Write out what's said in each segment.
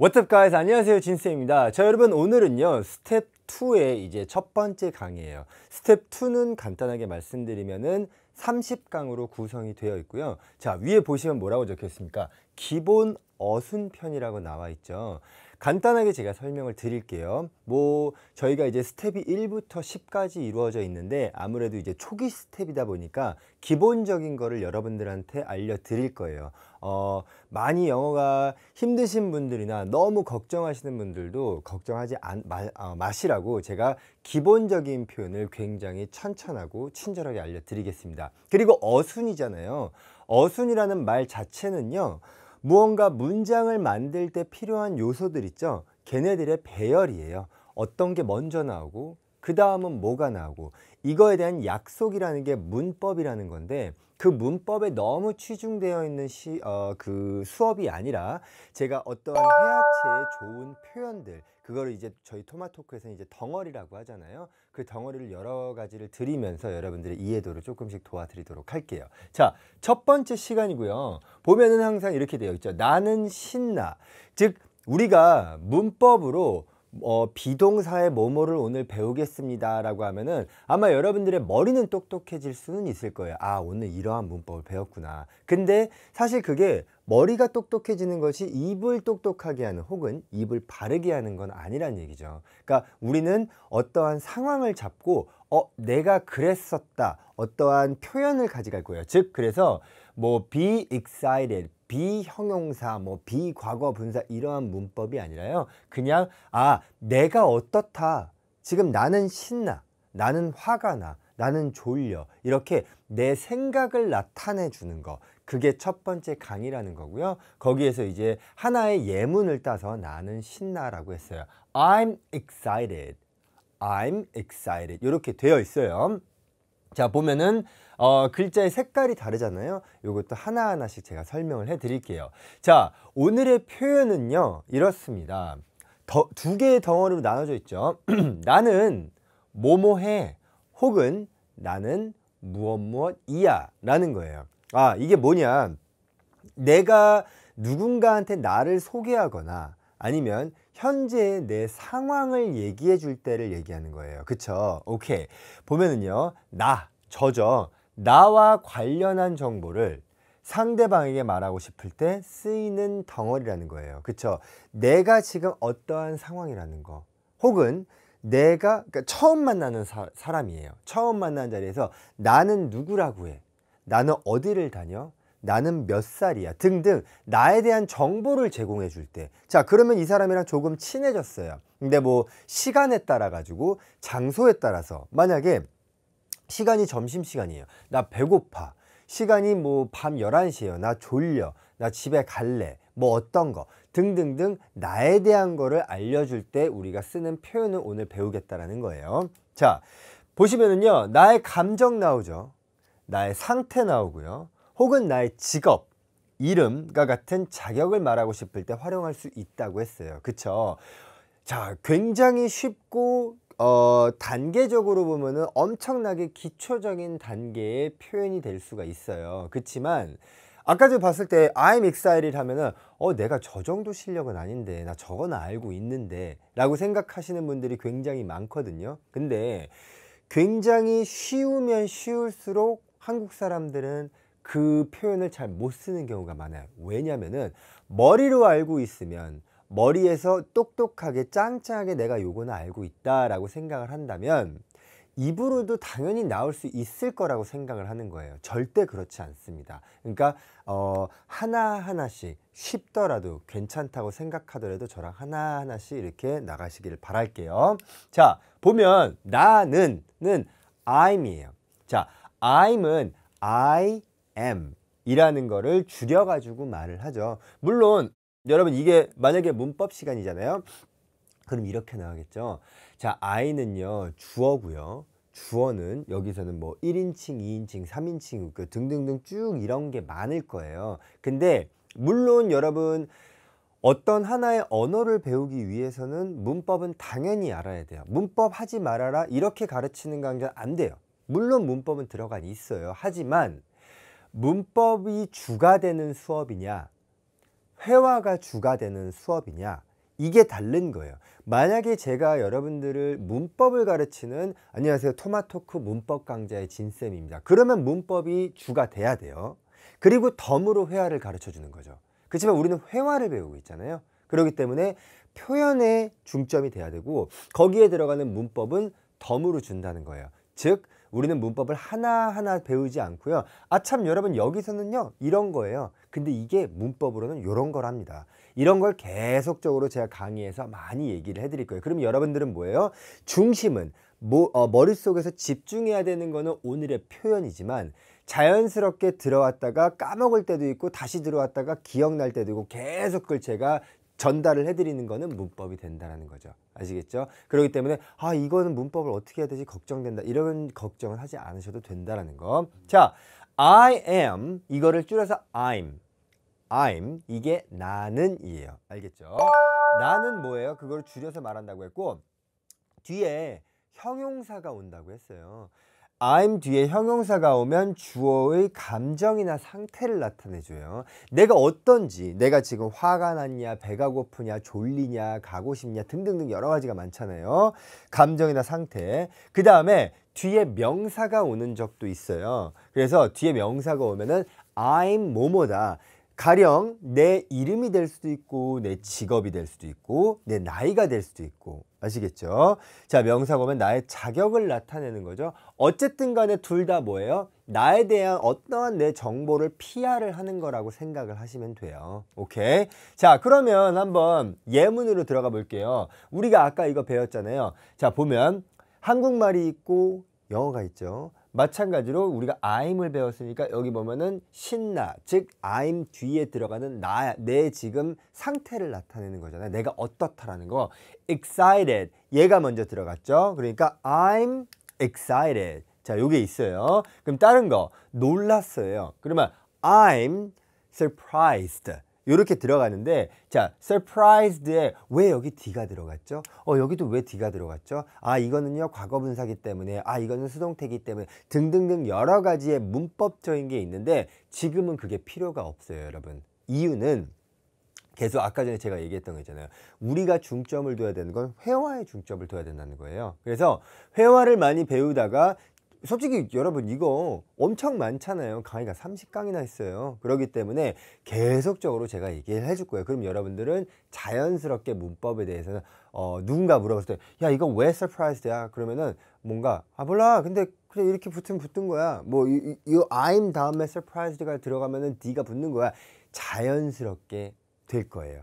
What's up guys? 안녕하세요 진쌤입니다. 자 여러분 오늘은요 스텝 2의 이제 첫 번째 강의예요. 스텝 2는 간단하게 말씀드리면은 30강으로 구성이 되어 있고요. 자 위에 보시면 뭐라고 적혀있습니까? 기본 어순편이라고 나와 있죠. 간단하게 제가 설명을 드릴게요. 뭐 저희가 이제 스텝이 1부터 10까지 이루어져 있는데 아무래도 이제 초기 스텝이다 보니까 기본적인 거를 여러분들한테 알려드릴 거예요. 어, 많이 영어가 힘드신 분들이나 너무 걱정하시는 분들도 걱정하지 안, 마, 어, 마시라고 제가 기본적인 표현을 굉장히 천천하고 친절하게 알려드리겠습니다. 그리고 어순이잖아요. 어순이라는 말 자체는요. 무언가 문장을 만들 때 필요한 요소들 있죠. 걔네들의 배열이에요. 어떤 게 먼저 나오고 그 다음은 뭐가 나오고 이거에 대한 약속이라는 게 문법이라는 건데 그 문법에 너무 취중되어 있는 시, 어, 그 수업이 아니라 제가 어떠한 회화체의 좋은 표현들 그거를 이제 저희 토마토크에서는 이제 덩어리라고 하잖아요 그 덩어리를 여러 가지를 드리면서 여러분들의 이해도를 조금씩 도와드리도록 할게요 자 첫 번째 시간이고요 보면은 항상 이렇게 되어 있죠 나는 신나 즉 우리가 문법으로 어, 비동사의 뭐뭐를 오늘 배우겠습니다라고 하면은 아마 여러분들의 머리는 똑똑해질 수는 있을 거예요. 아, 오늘 이러한 문법을 배웠구나. 근데 사실 그게 머리가 똑똑해지는 것이 입을 똑똑하게 하는 혹은 입을 바르게 하는 건 아니란 얘기죠. 그러니까 우리는 어떠한 상황을 잡고 어, 내가 그랬었다. 어떠한 표현을 가져갈 거예요. 즉, 그래서 뭐 be excited, 비형용사, 뭐 비과거 분사 이러한 문법이 아니라요. 그냥 아 내가 어떻다. 지금 나는 신나, 나는 화가 나, 나는 졸려 이렇게 내 생각을 나타내 주는 거 그게 첫 번째 강의라는 거고요. 거기에서 이제 하나의 예문을 따서 나는 신나라고 했어요. I'm excited. I'm excited. 이렇게 되어 있어요. 자 보면은 어, 글자의 색깔이 다르잖아요 이것도 하나하나씩 제가 설명을 해 드릴게요 자 오늘의 표현은요 이렇습니다 더, 두 개의 덩어리로 나눠져 있죠 나는 뭐뭐해 혹은 나는 무엇 무엇이야 라는 거예요 아 이게 뭐냐 내가 누군가한테 나를 소개하거나 아니면 현재의 내 상황을 얘기해 줄 때를 얘기하는 거예요. 그쵸? 오케이. 보면은요. 나, 저죠. 나와 관련한 정보를 상대방에게 말하고 싶을 때 쓰이는 덩어리라는 거예요. 그쵸? 내가 지금 어떠한 상황이라는 거. 혹은 내가 그러니까 처음 만나는 사, 람이에요 처음 만난 자리에서 나는 누구라고 해. 나는 어디를 다녀? 나는 몇 살이야 등등 나에 대한 정보를 제공해 줄 때 자 그러면 이 사람이랑 조금 친해졌어요 근데 뭐 시간에 따라 가지고 장소에 따라서 만약에 시간이 점심시간이에요 나 배고파 시간이 뭐 밤 11시에요 나 졸려 나 집에 갈래 뭐 어떤 거 등등등 나에 대한 거를 알려줄 때 우리가 쓰는 표현을 오늘 배우겠다라는 거예요 자 보시면은요 나의 감정 나오죠 나의 상태 나오고요 혹은 나의 직업, 이름과 같은 자격을 말하고 싶을 때 활용할 수 있다고 했어요. 그쵸? 자, 굉장히 쉽고 어, 단계적으로 보면은 엄청나게 기초적인 단계의 표현이 될 수가 있어요. 그렇지만 아까 전 봤을 때 I'm excited 하면은 어 내가 저 정도 실력은 아닌데 나 저건 알고 있는데 라고 생각하시는 분들이 굉장히 많거든요. 근데 굉장히 쉬우면 쉬울수록 한국 사람들은 그 표현을 잘 못 쓰는 경우가 많아요. 왜냐면은 머리로 알고 있으면 머리에서 똑똑하게 짱짱하게 내가 요거는 알고 있다라고 생각을 한다면 입으로도 당연히 나올 수 있을 거라고 생각을 하는 거예요. 절대 그렇지 않습니다. 그러니까 어, 하나하나씩 쉽더라도 괜찮다고 생각하더라도 저랑 하나하나씩 이렇게 나가시길 바랄게요. 자, 보면 나는는 I'm이에요. 자, I'm은 I am 이라는 거를 줄여가지고 말을 하죠. 물론 여러분 이게 만약에 문법 시간이잖아요. 그럼 이렇게 나가겠죠. 자, I는요, 주어고요. 주어는 여기서는 뭐 1인칭, 2인칭, 3인칭 그 등등등 쭉 이런 게 많을 거예요. 근데 물론 여러분 어떤 하나의 언어를 배우기 위해서는 문법은 당연히 알아야 돼요. 문법 하지 말아라 이렇게 가르치는 강좌안 돼요. 물론 문법은 들어간 있어요. 하지만 문법이 주가 되는 수업이냐 회화가 주가 되는 수업이냐 이게 다른 거예요. 만약에 제가 여러분들을 문법을 가르치는 안녕하세요 토마토크 문법 강좌의 진쌤입니다. 그러면 문법이 주가 돼야 돼요. 그리고 덤으로 회화를 가르쳐 주는 거죠. 그렇지만 우리는 회화를 배우고 있잖아요. 그렇기 때문에 표현에 중점이 돼야 되고 거기에 들어가는 문법은 덤으로 준다는 거예요. 즉 우리는 문법을 하나하나 배우지 않고요. 아참 여러분 여기서는요. 이런 거예요. 근데 이게 문법으로는 이런 거랍니다. 이런 걸 계속적으로 제가 강의에서 많이 얘기를 해드릴 거예요. 그럼 여러분들은 뭐예요? 중심은 뭐, 어, 머릿속에서 집중해야 되는 거는 오늘의 표현이지만 자연스럽게 들어왔다가 까먹을 때도 있고 다시 들어왔다가 기억날 때도 있고 계속 그걸 제가 전달을 해드리는 거는 문법이 된다라는 거죠. 아시겠죠? 그렇기 때문에 아 이거는 문법을 어떻게 해야 되지 걱정된다 이런 걱정을 하지 않으셔도 된다라는 거. 자, I am 이거를 줄여서 I'm, I'm 이게 나는이에요. 알겠죠? 나는 뭐예요? 그걸 줄여서 말한다고 했고 뒤에 형용사가 온다고 했어요. I'm 뒤에 형용사가 오면 주어의 감정이나 상태를 나타내줘요. 내가 어떤지, 내가 지금 화가 났냐, 배가 고프냐, 졸리냐, 가고 싶냐 등등등 여러 가지가 많잖아요. 감정이나 상태. 그 다음에 뒤에 명사가 오는 적도 있어요. 그래서 뒤에 명사가 오면은 I'm 뭐뭐다. 가령 내 이름이 될 수도 있고 내 직업이 될 수도 있고 내 나이가 될 수도 있고 아시겠죠? 자명사보면 나의 자격을 나타내는 거죠. 어쨌든 간에 둘 다 뭐예요? 나에 대한 어떠한 내 정보를 피하를 하는 거라고 생각을 하시면 돼요. 오케이? 자 그러면 한번 예문으로 들어가 볼게요. 우리가 아까 이거 배웠잖아요. 자 보면 한국말이 있고 영어가 있죠. 마찬가지로 우리가 I'm을 배웠으니까 여기 보면은 신나 즉 I'm 뒤에 들어가는 나내 지금 상태를 나타내는 거잖아요. 내가 어떻다라는 거 excited 얘가 먼저 들어갔죠. 그러니까 I'm excited 자 요게 있어요. 그럼 다른 거 놀랐어요. 그러면 I'm surprised 이렇게 들어가는데 자 surprised에 왜 여기 d가 들어갔죠? 어 여기도 왜 d가 들어갔죠? 아 이거는요 과거 분사기 때문에 아 이거는 수동태기 때문에 등등등 여러 가지의 문법적인 게 있는데 지금은 그게 필요가 없어요 여러분 이유는 계속 아까 전에 제가 얘기했던 거 있잖아요. 우리가 중점을 둬야 되는 건 회화에 중점을 둬야 된다는 거예요. 그래서 회화를 많이 배우다가 솔직히 여러분 이거 엄청 많잖아요 강의가 30강이나 했어요 그러기 때문에 계속적으로 제가 얘기를 해줄 거예요 그럼 여러분들은 자연스럽게 문법에 대해서는 어, 누군가 물어봤을 때 야 이거 왜 서프라이즈야 그러면은 뭔가 아 몰라 근데 그냥 이렇게 붙으 붙은 거야 뭐이 이, I'm 다음에 서프라이즈가 들어가면은 D가 붙는 거야 자연스럽게 될 거예요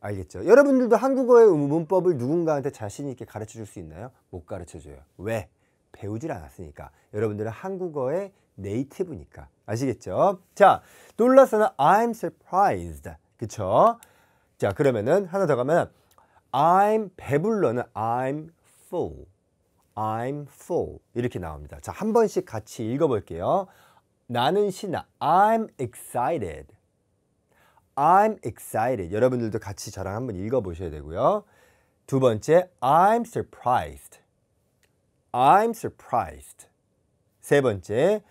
알겠죠? 여러분들도 한국어의 문법을 누군가한테 자신 있게 가르쳐 줄 수 있나요? 못 가르쳐 줘요 왜? 배우질 않았으니까 여러분들은 한국어의 네이티브니까 아시겠죠? 자 놀라서는 I'm surprised 그쵸? 자 그러면은 하나 더 가면 I'm 배불러는 I'm full I'm full 이렇게 나옵니다 자 한 번씩 같이 읽어볼게요 나는 신나 I'm excited I'm excited 여러분들도 같이 저랑 한번 읽어보셔야 되고요 두 번째 I'm surprised I'm surprised. 세 번째,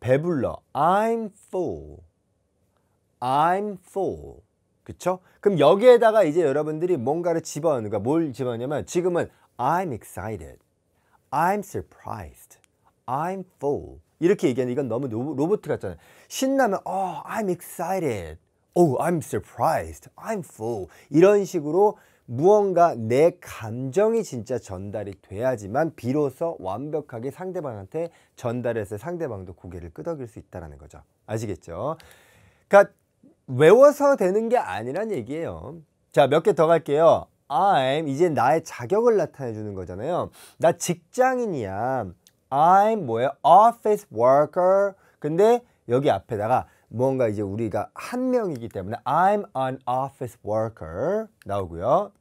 배불러. I'm full. I'm full. 그쵸? 그럼 여기에다가 이제 여러분들이 뭔가를 집어넣는 거야. 뭘 집어넣냐면 지금은 I'm excited. I'm surprised. I'm full. 이렇게 얘기하는 이건 너무 로봇 같잖아요. 신나면 oh, I'm excited. Oh, I'm surprised. I'm full. 이런 식으로 무언가 내 감정이 진짜 전달이 돼야지만 비로소 완벽하게 상대방한테 전달해서 상대방도 고개를 끄덕일 수 있다는 거죠. 아시겠죠? 그러니까 외워서 되는 게 아니란 얘기예요. 자, 몇 개 더 갈게요. I'm 이제 나의 자격을 나타내 주는 거잖아요. 나 직장인이야. I'm 뭐예요? office worker. 근데 여기 앞에다가 뭔가 이제 우리가 한 명이기 때문에 I'm an office worker 나오고요.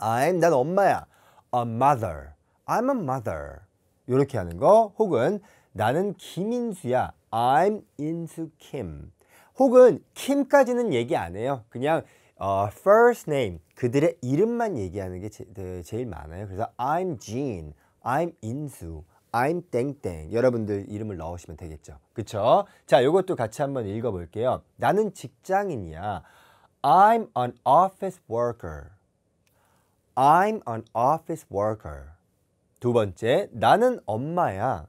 I'm 난 엄마야. A mother. I'm a mother. 이렇게 하는 거 혹은 나는 김인수야. I'm into 인수 김. 혹은 킴까지는 얘기 안 해요. 그냥 어, first name 그들의 이름만 얘기하는 게 제, 네, 일 많아요. 그래서 I'm Jean, I'm 인수, I'm 땡땡 여러분들 이름을 넣으시면 되겠죠. 그쵸? 자, 이것도 같이 한번 읽어볼게요. 나는 직장인이야. I'm an office worker. I'm an office worker. 두 번째, 나는 엄마야.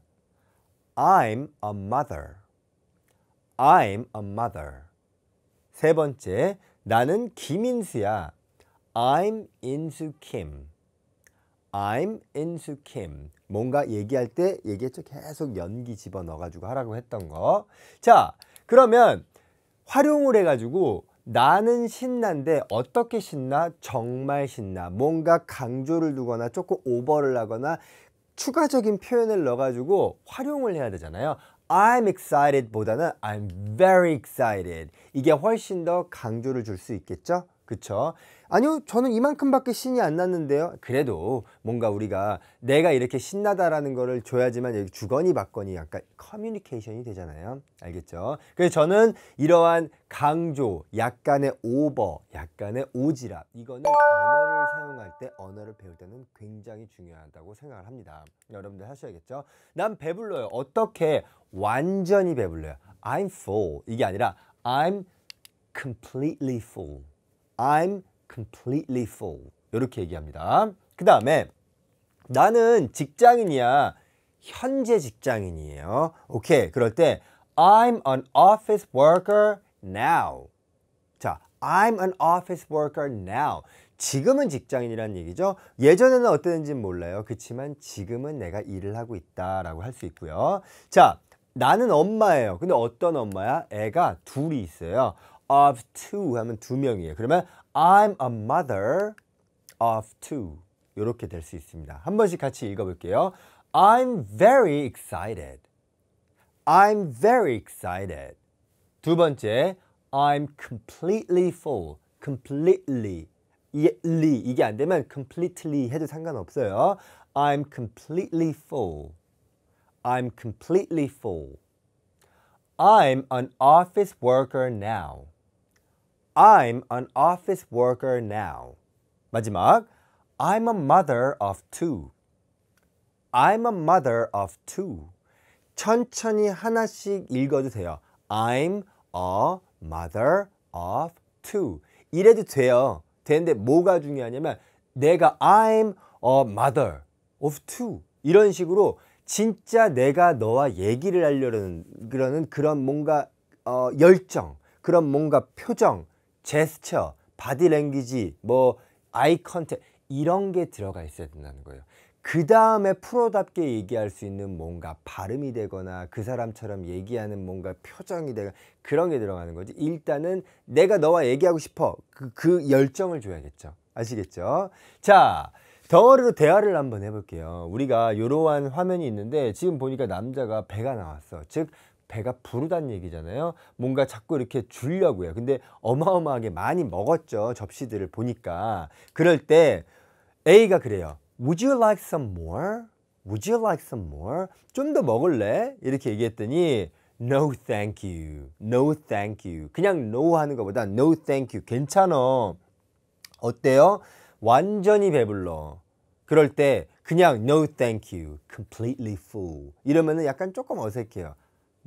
I'm a mother. I'm a mother. 세 번째, 나는 김인수야. I'm i n 인수 김. I'm I'm Insu 인수 김. 뭔가 얘기할 때 얘기했죠. 계속 연기 집어넣어가지고 하라고 했던 거. 자, 그러면 활용을 해가지고 나는 신난데 어떻게 신나? 정말 신나. 뭔가 강조를 두거나 조금 오버를 하거나 추가적인 표현을 넣어가지고 활용을 해야 되잖아요. I'm excited 보다는 I'm very excited. 이게 훨씬 더 강조를 줄 수 있겠죠? 그쵸? 아니요, 저는 이만큼밖에 신이 안 났는데요. 그래도 뭔가 우리가 내가 이렇게 신나다라는 거를 줘야지만 여기 주거니 받거니 약간 커뮤니케이션이 되잖아요. 알겠죠? 그래서 저는 이러한 강조, 약간의 오버, 약간의 오지랖 이거는 언어를 사용할 때, 언어를 배울 때는 굉장히 중요하다고 생각을 합니다. 여러분들 하셔야겠죠? 난 배불러요. 어떻게 완전히 배불러요? I'm full 이게 아니라 I'm completely full. I'm completely full. 이렇게 얘기합니다. 그 다음에 나는 직장인이야. 현재 직장인이에요. 오케이. 그럴 때 I'm an office worker now. 자, I'm an office worker now. 지금은 직장인이라는 얘기죠. 예전에는 어땠는지 몰라요. 그렇지만 지금은 내가 일을 하고 있다라고 할 수 있고요. 자, 나는 엄마예요. 근데 어떤 엄마야? 애가 둘이 있어요. of two 하면 두 명이에요. 그러면 I'm a mother of two 이렇게 될 수 있습니다. 한 번씩 같이 읽어볼게요. I'm very excited. I'm very excited. 두 번째, I'm completely full. completely. ly 이게 안 되면 completely 해도 상관없어요. I'm completely full. I'm completely full. I'm an office worker now. I'm an office worker now. 마지막, I'm a mother of two. I'm a mother of two. 천천히 하나씩 읽어도 돼요. I'm a mother of two. 이래도 돼요. 되는데 뭐가 중요하냐면 내가 I'm a mother of two 이런 식으로 진짜 내가 너와 얘기를 하려는 그러는 그런 뭔가 어, 열정, 그런 뭔가 표정, 제스처, 바디 랭귀지, 뭐 아이 컨택 이런 게 들어가 있어야 된다는 거예요. 그 다음에 프로답게 얘기할 수 있는 뭔가 발음이 되거나 그 사람처럼 얘기하는 뭔가 표정이 되거나 그런 게 들어가는 거지. 일단은 내가 너와 얘기하고 싶어. 그, 그 열정을 줘야겠죠. 아시겠죠? 자, 덩어리로 대화를 한번 해볼게요. 우리가 이러한 화면이 있는데 지금 보니까 남자가 배가 나왔어. 즉 배가 부르다는 얘기잖아요. 뭔가 자꾸 이렇게 줄려고요. 근데 어마어마하게 많이 먹었죠. 접시들을 보니까. 그럴 때 A가 그래요. Would you like some more? Would you like some more? 좀 더 먹을래? 이렇게 얘기했더니 No thank you. No thank you. 그냥 no 하는 것보다 no thank you. 괜찮어. 어때요? 완전히 배불러. 그럴 때 그냥 no thank you. completely full. 이러면 약간 조금 어색해요.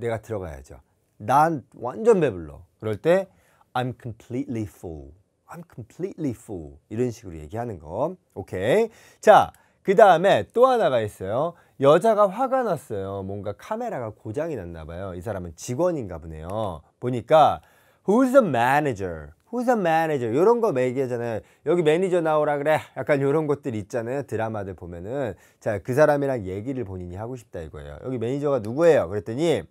내가 들어가야죠. 난 완전 배불러. 그럴 때 I'm completely full. I'm completely full. 이런 식으로 얘기하는 거. 오케이. 자, 그 다음에 또 하나가 있어요. 여자가 화가 났어요. 뭔가 카메라가 고장이 났나 봐요. 이 사람은 직원인가 보네요. 보니까 Who's the manager? Who's the manager? 이런 거 얘기하잖아요. 여기 매니저 나오라 그래. 약간 이런 것들 있잖아요. 드라마들 보면은. 자, 그 사람이랑 얘기를 본인이 하고 싶다 이거예요. 여기 매니저가 누구예요? 그랬더니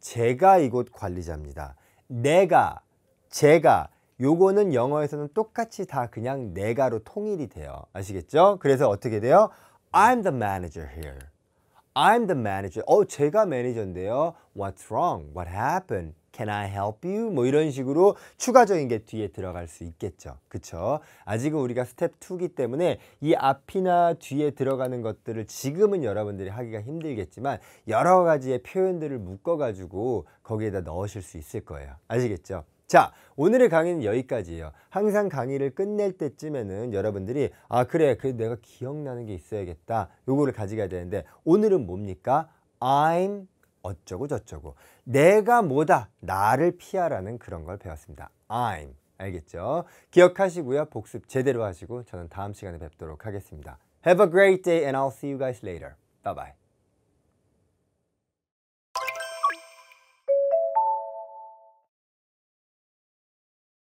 제가 이곳 관리자입니다. 내가, 제가 요거는 영어에서는 똑같이 다 그냥 내가로 통일이 돼요. 아시겠죠? 그래서 어떻게 돼요? I'm the manager here. I'm the manager. 어, 제가 매니저인데요. What's wrong? What happened? Can I help you? 뭐 이런 식으로 추가적인 게 뒤에 들어갈 수 있겠죠. 그쵸? 아직은 우리가 스텝 2기 때문에 이 앞이나 뒤에 들어가는 것들을 지금은 여러분들이 하기가 힘들겠지만 여러 가지의 표현들을 묶어가지고 거기에다 넣으실 수 있을 거예요. 아시겠죠? 자, 오늘의 강의는 여기까지예요. 항상 강의를 끝낼 때쯤에는 여러분들이 아 그래 그래 내가 기억나는 게 있어야겠다. 요거를 가져가야 되는데 오늘은 뭡니까? I'm 어쩌고 저쩌고 내가 뭐다 나를 피하라는 그런 걸 배웠습니다. I'm 알겠죠? 기억하시고요. 복습 제대로 하시고 저는 다음 시간에 뵙도록 하겠습니다. Have a great day and I'll see you guys later. Bye bye.